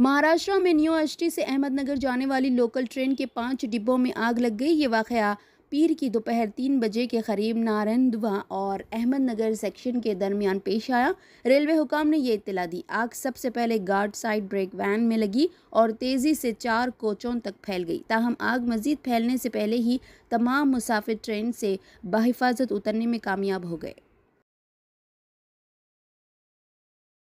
महाराष्ट्र में न्यू अष्टी से अहमदनगर जाने वाली लोकल ट्रेन के पाँच डिब्बों में आग लग गई ये वाक़ पीर की दोपहर तीन बजे के करीब नारंदवा और अहमदनगर सेक्शन के दरमियान पेश आया रेलवे हुकाम ने यह इतला दी आग सबसे पहले गार्ड साइड ब्रेक वैन में लगी और तेज़ी से चार कोचों तक फैल गई ताहम आग मजीद फैलने से पहले ही तमाम मुसाफिर ट्रेन से बहिफाजत उतरने में कामयाब हो गए